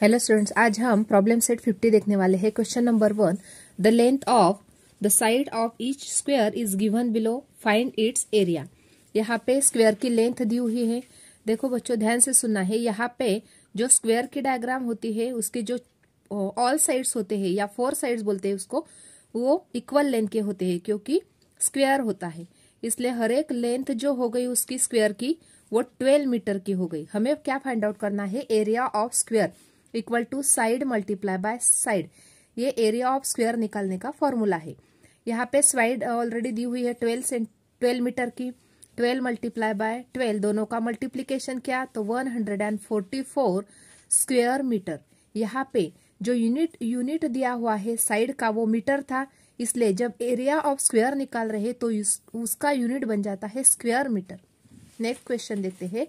Hello students आज हम problem set 50 देखने वाले हैं question number one the length of the side of each square is given below find its area यहाँ पे स्क्वेयर की लेंथ दी हुई है देखो बच्चों ध्यान से सुनना है यहाँ पे जो स्क्वेयर की डायग्राम होती है उसके जो ऑल साइड्स होते हैं या फोर साइड्स बोलते हैं उसको वो इक्वल लेंथ के होते हैं क्योंकि स्क्वेयर होता है इसलिए हर एक लेंथ जो हो गई उसकी स्क्वेयर की वो ट्वेल्व मीटर की हो गई हमें क्या फाइंड आउट करना है area of square equal to side multiply by side ये एरिया ऑफ स्क्वायर निकालने का फॉर्मूला है यहाँ पे स्वाइड ऑलरेडी दी हुई है ट्वेल्व सेंट ट्वेल्व मीटर की ट्वेल्व मल्टीप्लाई बाय ट्वेल्व दोनों का मल्टीप्लीकेशन क्या तो one hundred and forty four square metre यहाँ पे जो यूनिट यूनिट दिया हुआ है साइड का वो मीटर था इसलिए जब एरिया ऑफ स्क्वेयर निकाल रहे तो उसका यूनिट बन जाता है स्क्वेयर मीटर नेक्स्ट क्वेश्चन देखते हैं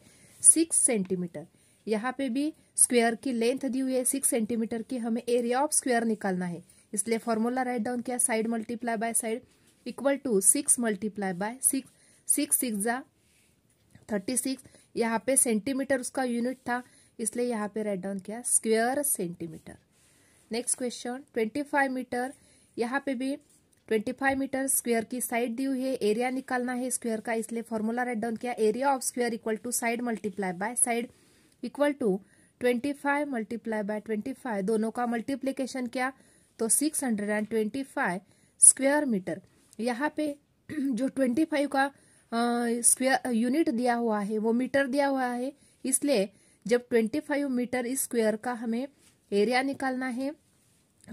सिक्स सेंटीमीटर यहाँ पे भी स्क्वेयर की लेंथ दी हुई है सिक्स सेंटीमीटर की हमें एरिया ऑफ स्क्वेयर निकालना है इसलिए फॉर्मूला राइट डाउन किया side multiply by side equal to six multiply by six six six जा थर्टी सिक्स यहाँ पे सेंटीमीटर उसका यूनिट था इसलिए यहाँ पे राइट डाउन किया square centimetre next question twenty five metre यहाँ पे भी ट्वेंटी फाइव मीटर स्क्वेयर की साइड दी हुई है एरिया निकालना है स्क्वेयर का इसलिए फॉर्मूला राइट डाउन किया area of square equal to side multiply by side equal to twenty five multiply by twenty five दोनों का मल्टीप्लीकेशन किया तो six hundred and twenty five square metre यहाँ पे जो ट्वेंटी फाइव का स्क्वेयर यूनिट दिया हुआ है वो मीटर दिया हुआ है इसलिए जब ट्वेंटी फाइव मीटर इस स्क्वेयर का हमें एरिया निकालना है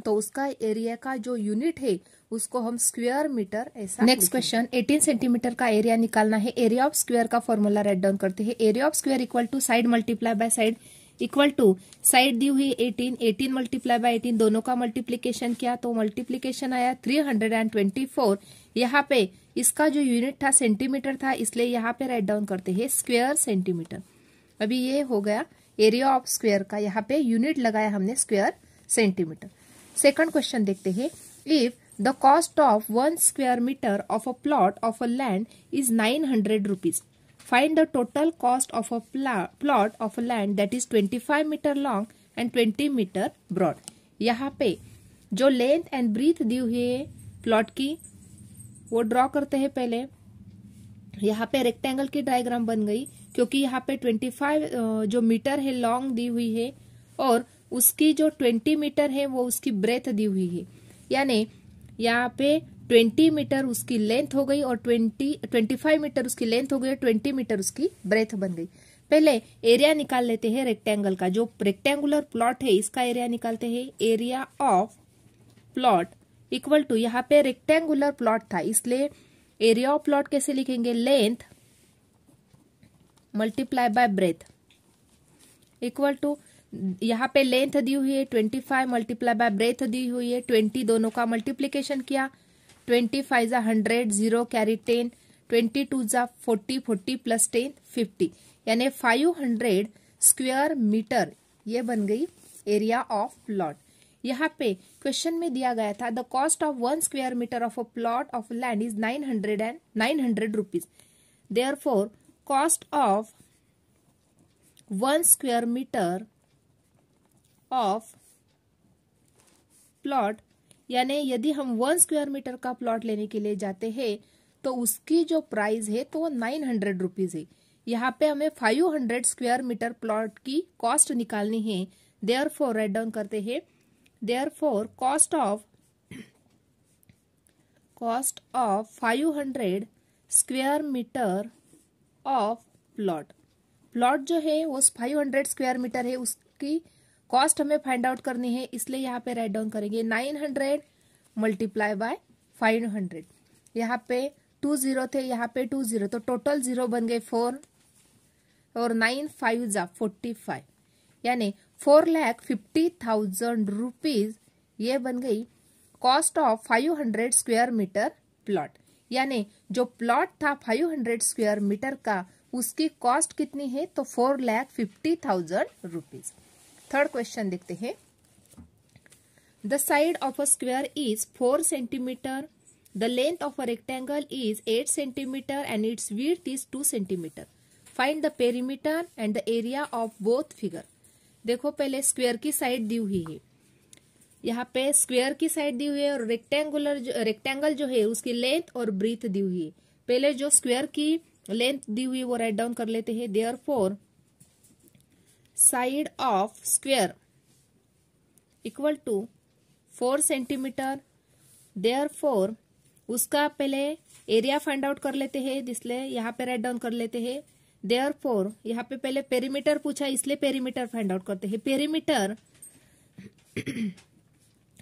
तो उसका एरिया का जो यूनिट है उसको हम स्क्वायर मीटर ऐसा नेक्स्ट क्वेश्चन 18 सेंटीमीटर का एरिया निकालना है एरिया ऑफ स्क्वायर का फॉर्मूला राइट डाउन करते हैं area of square equal to side multiply by side equal to side दी हुई 18 18 मल्टीप्लाई बाय 18 दोनों का मल्टीप्लीकेशन किया तो मल्टीप्लीकेशन आया 324 यहाँ पे इसका जो यूनिट था सेंटीमीटर था इसलिए यहाँ पे राइट डाउन करते है स्क्वेयर सेंटीमीटर अभी ये हो गया एरिया ऑफ स्क्वेयर का यहाँ पे यूनिट लगाया हमने स्क्वेयर सेंटीमीटर सेकंड क्वेश्चन देखते हैं if The cost of 1 square meter of a plot of a land is 900 rupees. Find the total cost of a plot of a land that is 25 meter long and 20 meter broad. यहाँ पे जो length and breathe दी हुई है plot की वो draw करते हैं पहले यहाँ पे रेक्टेंगल की डायग्राम बन गई क्योंकि यहाँ पे 25 जो मीटर है लॉन्ग दी हुई है और उसकी जो 20 मीटर है वो उसकी ब्रेथ दी हुई है यानी यहाँ पे 20 मीटर उसकी लेंथ हो गई और 20 25 मीटर उसकी लेंथ हो गई और 20 मीटर उसकी ब्रेथ बन गई पहले एरिया निकाल लेते हैं रेक्टेंगल का जो रेक्टेंगुलर प्लॉट है इसका एरिया निकालते हैं area of plot equal to यहाँ पे रेक्टेंगुलर प्लॉट था इसलिए एरिया ऑफ प्लॉट कैसे लिखेंगे length multiply by breadth equal to यहाँ पे लेंथ दी हुई है twenty five multiply by breadth दी हुई है ट्वेंटी दोनों का मल्टीप्लीकेशन किया ट्वेंटी फाइव जा hundred zero carry ten twenty two जा forty forty plus ten fifty यानी फाइव हंड्रेड स्क्वेयर मीटर ये बन गई एरिया ऑफ प्लॉट यहाँ पे क्वेश्चन में दिया गया था the cost of one square metre of a plot of land is nine hundred and nine hundred rupees therefore cost of one square metre of plot यानी यदि हम one square metre का plot लेने के लिए जाते हैं तो उसकी जो प्राइस है तो वो नाइन हंड्रेड रुपीज है यहाँ पे हमें five hundred square metre plot की कॉस्ट निकालनी है देयर फोर राइट डाउन करते हैं therefore cost of cost of five hundred square metre of plot plot जो है वो फाइव हंड्रेड स्क्वेयर मीटर है उसकी कॉस्ट हमें फाइंड आउट करनी है इसलिए यहाँ पे राइट डाउन करेंगे nine hundred multiply by five hundred यहाँ पे टू जीरो थे यहाँ पे टू जीरो तो टोटल जीरो बन गए फोर और नाइन फाइव जा फोर्टी फाइव यानी four lakh fifty thousand rupees ये बन गई cost of five hundred square metre plot यानी जो प्लॉट था फाइव हंड्रेड स्क्वेयर मीटर का उसकी कॉस्ट कितनी है तो four lakh fifty thousand rupees third question देखते हैं the side of a square is four centimetre the length of a rectangle is eight centimetre and its width is two centimetre find the perimeter and the area of both figure देखो पहले square की side दी हुई है यहाँ पे square की side दी हुई है और रेक्टेंगुलर जो रेक्टेंगल जो है उसकी लेंथ और ब्रीथ दी हुई है पहले जो स्क्वेयर की लेंथ दी हुई वो राइट डाउन कर लेते हैं therefore side of square equal to four centimetre therefore उसका पहले एरिया फाइंड आउट कर लेते हैं जिसलिए यहाँ पे राइट डाउन कर लेते हैं देयर फोर यहाँ पे पहले पेरीमीटर पूछा इसलिए पेरीमीटर फाइंड आउट करते हैं perimeter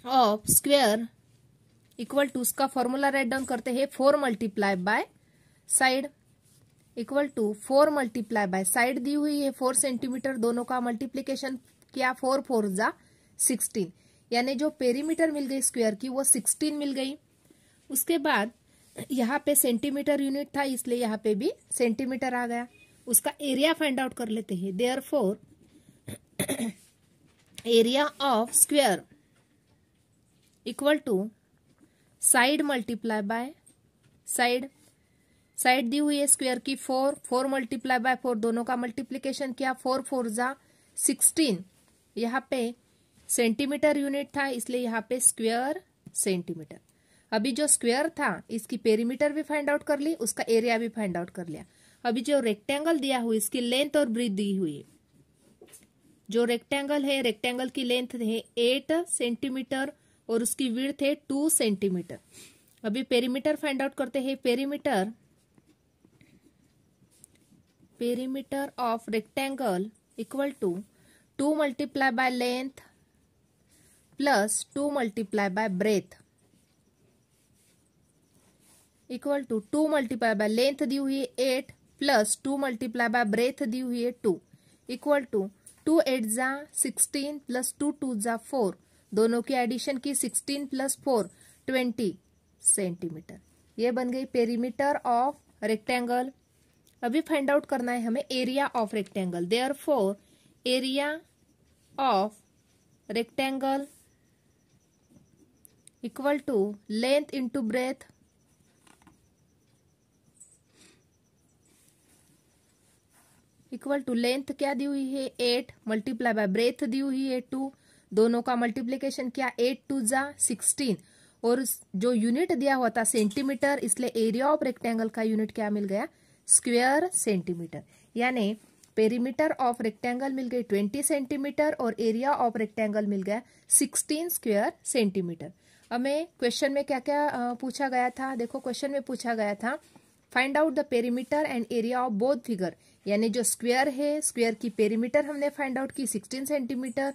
of square equal to उसका फॉर्मूला राइट डाउन करते हैं four multiply by side equal to four multiply by side दी हुई है फोर सेंटीमीटर दोनों का मल्टीप्लीकेशन किया फोर फोर जा सिक्सटीन यानी जो पेरीमीटर मिल गई स्क्वायर की वो सिक्सटीन मिल गई उसके बाद यहाँ पे सेंटीमीटर यूनिट था इसलिए यहाँ पे भी सेंटीमीटर आ गया उसका एरिया फाइंड आउट कर लेते हैं therefore area of square equal to side multiply by side side दी हुई है स्क्वेयर की four four multiply by four दोनों का मल्टीप्लीकेशन किया फोर फोर जा सिक्सटीन यहाँ पे सेंटीमीटर यूनिट था इसलिए यहाँ पे स्क्वेयर सेंटीमीटर अभी जो स्क्वेयर था इसकी पेरीमीटर भी फाइंड आउट कर ली उसका एरिया भी फाइंड आउट कर लिया अभी जो रेक्टेंगल दिया हुआ इसकी लेंथ और ब्रीथ दी हुई है जो रेक्टेंगल है रेक्टेंगल की लेंथ है एट सेंटीमीटर और उसकी विर्थ है टू सेंटीमीटर अभी पेरीमीटर फाइंड आउट करते हैं perimeter perimeter of rectangle equal to two multiply by length plus 2 multiply by breadth equal to two multiply by length दी हुई है eight plus two multiply by breadth दी हुई है two equal to two eight जा sixteen plus two two जा four दोनों की एडिशन की sixteen plus four twenty centimetre ये बन गई पेरीमीटर ऑफ रेक्टेंगल अभी फाइंड आउट करना है हमें area of rectangle therefore area of rectangle equal to length into breadth equal to length क्या दी हुई है एट मल्टीप्लाई बाय ब्रेथ दी हुई है टू दोनों का मल्टीप्लीकेशन क्या एट टू जा सिक्सटीन और जो यूनिट दिया हुआ था सेंटीमीटर इसलिए एरिया ऑफ रेक्टेंगल का यूनिट क्या मिल गया स्क्वेयर सेंटीमीटर यानी पेरीमीटर ऑफ रेक्टेंगल मिल गई ट्वेंटी सेंटीमीटर और एरिया ऑफ रेक्टेंगल मिल गया सिक्सटीन स्क्वेयर सेंटीमीटर हमें क्वेश्चन में क्या क्या पूछा गया था देखो क्वेश्चन में पूछा गया था find out the perimeter and area of both figure यानी जो स्क्वेयर है स्क्वेयर की पेरीमीटर हमने फाइंड आउट की sixteen centimetre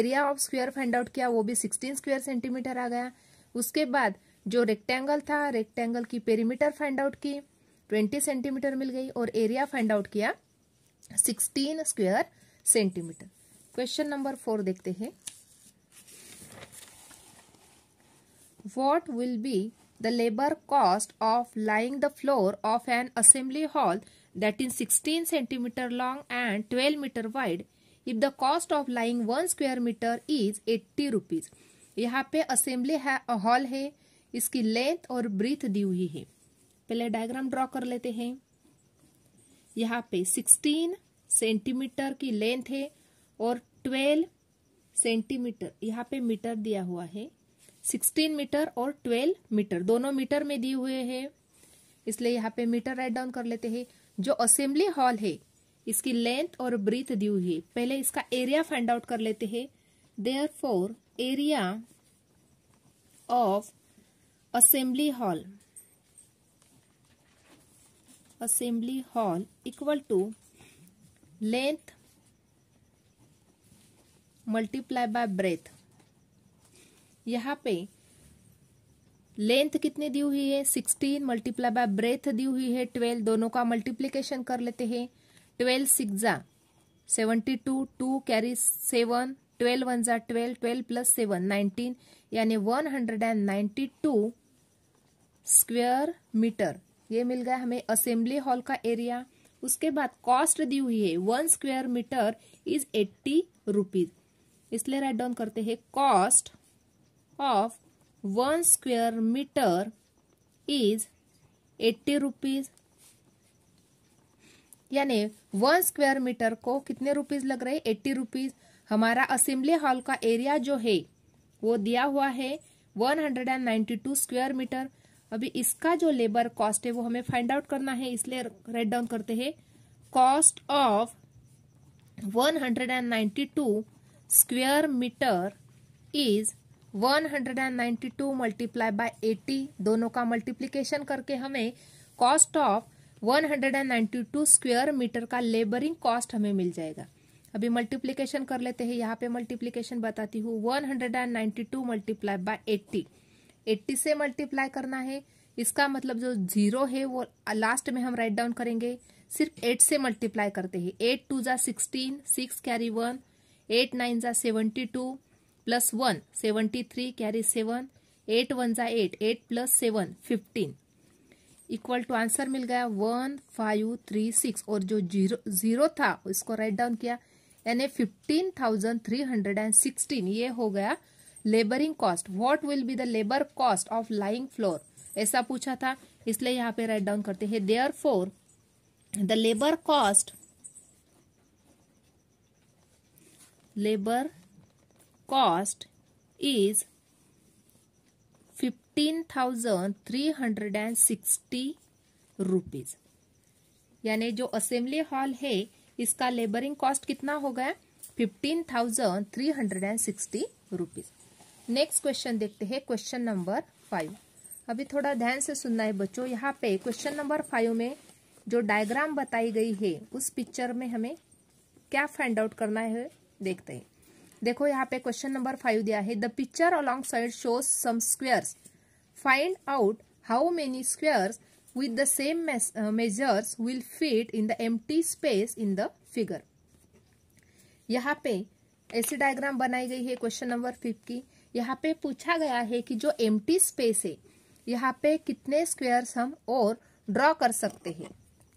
area of square find out किया वो भी सिक्सटीन स्क्वेयर सेंटीमीटर आ गया उसके बाद जो रेक्टेंगल था रेक्टेंगल की पेरीमीटर फाइंड आउट की ट्वेंटी सेंटीमीटर मिल गई और एरिया फाइंड आउट किया sixteen square centimetre question number four देखते हैं what will be the labour cost of laying the floor of an assembly hall that is sixteen centimetre long and twelve metre wide if the cost of laying one square metre is eighty rupees यहाँ पे assembly hall है इसकी length और breathe दी हुई है पहले diagram draw कर लेते हैं यहाँ पे 16 सेंटीमीटर की लेंथ है और 12 सेंटीमीटर यहाँ पे मीटर दिया हुआ है 16 मीटर और 12 मीटर दोनों मीटर में दिए हुए हैं इसलिए यहाँ पे मीटर राइट डाउन कर लेते हैं जो असेंबली हॉल है इसकी लेंथ और ब्रीथ दी हुई है पहले इसका एरिया फाइंड आउट कर लेते हैं therefore area of assembly hall assembly hall equal to length multiply by breadth यहाँ पे लेंथ कितनी दी हुई है सिक्सटीन मल्टीप्लाई बाय ब्रेथ दी हुई है ट्वेल्व दोनों का मल्टीप्लीकेशन कर लेते हैं ट्वेल्व सिक्स जा seventy two two carry seven twelve one जा twelve twelve plus seven nineteen यानी one hundred and ninety two square metre ये मिल गया हमें असेंबली हॉल का एरिया उसके बाद कॉस्ट दी हुई है one square metre is eighty rupees इसलिए राइट डाउन करते हैं cost of one square metre is eighty rupees यानी वन स्क्वायर मीटर को कितने रुपीज लग रहे एट्टी रुपीज हमारा असेंबली हॉल का एरिया जो है वो दिया हुआ है one hundred and ninety two square metre अभी इसका जो लेबर कॉस्ट है वो हमें फाइंड आउट करना है इसलिए राइट डाउन करते हैं cost of 192 square metre is 192 multiply by 80 दोनों का मल्टीप्लीकेशन करके हमें कॉस्ट ऑफ 192 स्क्वायर मीटर का लेबरिंग कॉस्ट हमें मिल जाएगा अभी मल्टीप्लीकेशन कर लेते हैं यहाँ पे मल्टीप्लीकेशन बताती हूँ 192 मल्टीप्लाई बाय 80 एट्टी से मल्टीप्लाई करना है इसका मतलब जो जीरो है वो लास्ट में हम राइट डाउन करेंगे सिर्फ एट से मल्टीप्लाई करते हैं एट टू जा sixteen six carry one eight nine जा seventy two plus one seventy three carry seven eight one जा eight eight plus seven fifteen equal to answer मिल गया वन फाइव थ्री सिक्स और जो zero zero था उसको right down किया यानी fifteen thousand three hundred and sixteen ये हो गया labouring cost what will be the labour cost of lying floor ऐसा पूछा था इसलिए यहाँ पे राइट डाउन करते हैं therefore the labour cost labour cost is fifteen thousand three hundred and sixty rupees यानी जो असेंबली हॉल है इसका लेबरिंग कॉस्ट कितना हो गया fifteen thousand three hundred and sixty rupees next question देखते हैं क्वेश्चन नंबर फाइव अभी थोड़ा ध्यान से सुनना है बच्चों यहाँ पे क्वेश्चन नंबर फाइव में जो डायग्राम बताई गई है उस पिक्चर में हमें क्या फाइंड आउट करना है देखते हैं देखो यहाँ पे क्वेश्चन नंबर फाइव दिया है the picture alongside shows some squares find out how many squares with the same measures will fit in the एम स्पेस इन द फिगर यहाँ पे ऐसी डायग्राम बनाई गई है क्वेश्चन नंबर फिफ्थ की यहाँ पे पूछा गया है कि जो एम स्पेस है यहाँ पे कितने स्क्वेयर्स हम और ड्रॉ कर सकते हैं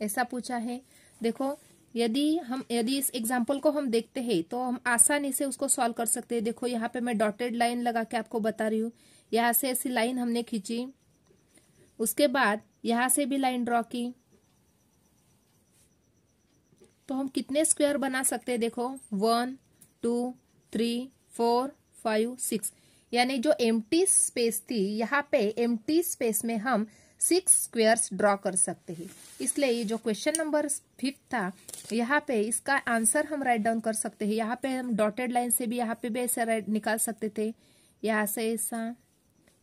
ऐसा पूछा है देखो यदि हम यदि इस एग्जाम्पल को हम देखते हैं तो हम आसानी से उसको सॉल्व कर सकते हैं देखो यहाँ पे मैं डॉटेड लाइन लगा के आपको बता रही हूँ यहाँ से ऐसी लाइन हमने खींची उसके बाद यहाँ से भी लाइन ड्रॉ की तो हम कितने स्क्वायर बना सकते हैं देखो one two three four five six यानी जो टी स्पेस थी यहाँ पे टी स्पेस में हम सिक्स स्क्वेयर्स ड्रॉ कर सकते हैं इसलिए ये जो क्वेश्चन नंबर फिफ्थ था यहाँ पे इसका आंसर हम राइट डाउन कर सकते हैं यहाँ पे हम डॉटेड लाइन से भी यहाँ पे भी ऐसा राइट निकाल सकते थे यहाँ से ऐसा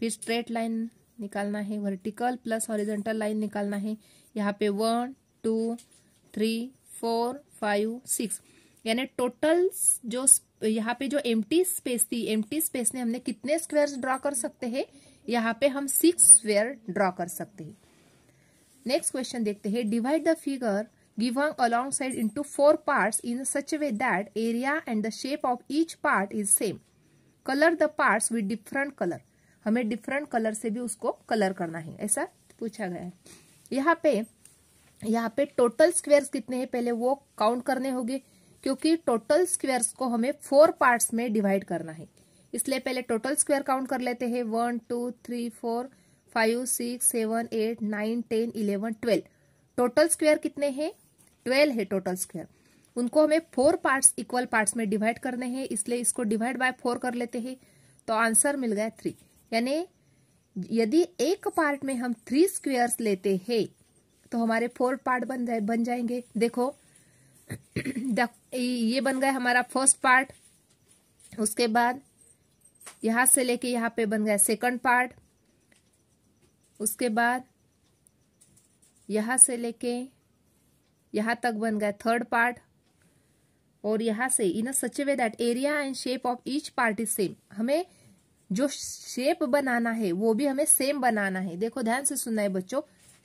फिर स्ट्रेट लाइन निकालना है वर्टिकल प्लस हॉरिजेंटल लाइन निकालना है यहाँ पे one two three four five six यानी टोटल जो यहाँ पे जो एम्प्टी स्पेस थी एम्प्टी स्पेस में हमने कितने स्क्वेयर ड्रॉ कर सकते हैं यहाँ पे हम सिक्स स्क्वेयर ड्रॉ कर सकते हैं नेक्स्ट क्वेश्चन देखते हैं divide the figure given alongside side four four part in such way that area and the shape of each part is same colour the part with different colour हमें different colour से भी उसको colour करना है ऐसा पूछा गया है यहाँ पे यहाँ पे टोटल स्क्वेयर कितने हैं पहले वो काउंट करने होंगे क्योंकि टोटल स्क्वेयर्स को हमें फोर पार्ट्स में डिवाइड करना है इसलिए पहले टोटल स्क्वेयर काउंट कर लेते हैं one two three four five six seven eight nine ten eleven twelve total square कितने हैं ट्वेल्व है टोटल स्क्वेयर उनको हमें फोर पार्ट्स इक्वल पार्ट्स में डिवाइड करने हैं इसलिए इसको डिवाइड बाय फोर कर लेते हैं तो आंसर मिल गया थ्री यानी यदि एक पार्ट में हम थ्री स्क्वेयर्स लेते हैं तो हमारे फोर पार्ट बन जाए बन जाएंगे देखो ये बन गया हमारा फर्स्ट पार्ट उसके बाद यहां से लेके यहाँ पे बन गया सेकंड पार्ट उसके बाद यहां से लेके यहाँ तक बन गया थर्ड पार्ट और यहां से in a such way that area and shape of each part is same हमें जो शेप बनाना है वो भी हमें सेम बनाना है देखो ध्यान से सुनना है बच्चों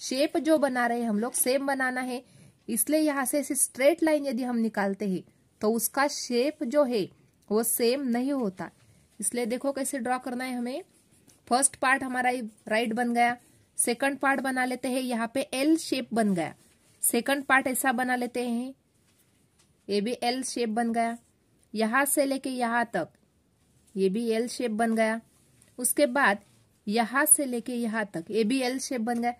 शेप जो बना रहे हैं हम लोग सेम बनाना है इसलिए यहाँ से ऐसी स्ट्रेट लाइन यदि हम निकालते हैं तो उसका शेप जो है वो सेम नहीं होता इसलिए देखो कैसे ड्रॉ करना है हमें फर्स्ट पार्ट हमारा राइट बन गया सेकंड पार्ट बना लेते हैं यहाँ पे एल शेप बन गया सेकंड पार्ट ऐसा बना लेते हैं ये भी एल शेप बन गया यहाँ से लेके यहाँ तक ये भी एल शेप बन गया उसके बाद यहाँ से लेके यहाँ तक ये भी एल शेप बन गया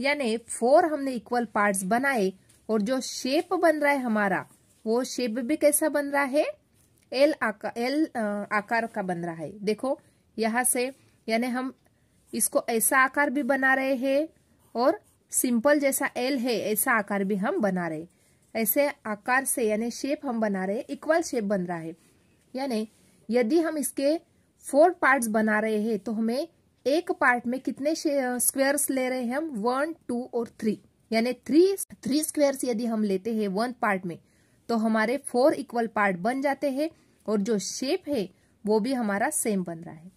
यानी फोर हमने इक्वल पार्ट्स बनाए और जो शेप बन रहा है हमारा वो शेप भी कैसा बन रहा है एल आकार एल आकार का बन रहा है देखो यहां से यानी हम इसको ऐसा आकार भी बना रहे हैं और सिंपल जैसा एल है ऐसा आकार भी हम बना रहे ऐसे आकार से यानी शेप हम बना रहे इक्वल शेप बन रहा है यानी यदि हम इसके फोर पार्ट्स बना रहे हैं तो हमें एक पार्ट में कितने स्क्वेयर्स ले रहे हैं हम वन टू और थ्री यानी थ्री थ्री स्क्वेयर यदि हम लेते हैं वन पार्ट में तो हमारे फोर इक्वल पार्ट बन जाते हैं और जो शेप है वो भी हमारा सेम बन रहा है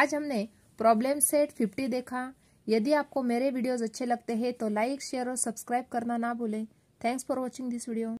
आज हमने प्रॉब्लम सेट फिफ्टी देखा यदि आपको मेरे वीडियोस अच्छे लगते हैं तो लाइक शेयर और सब्सक्राइब करना ना भूलें thanks for watching this video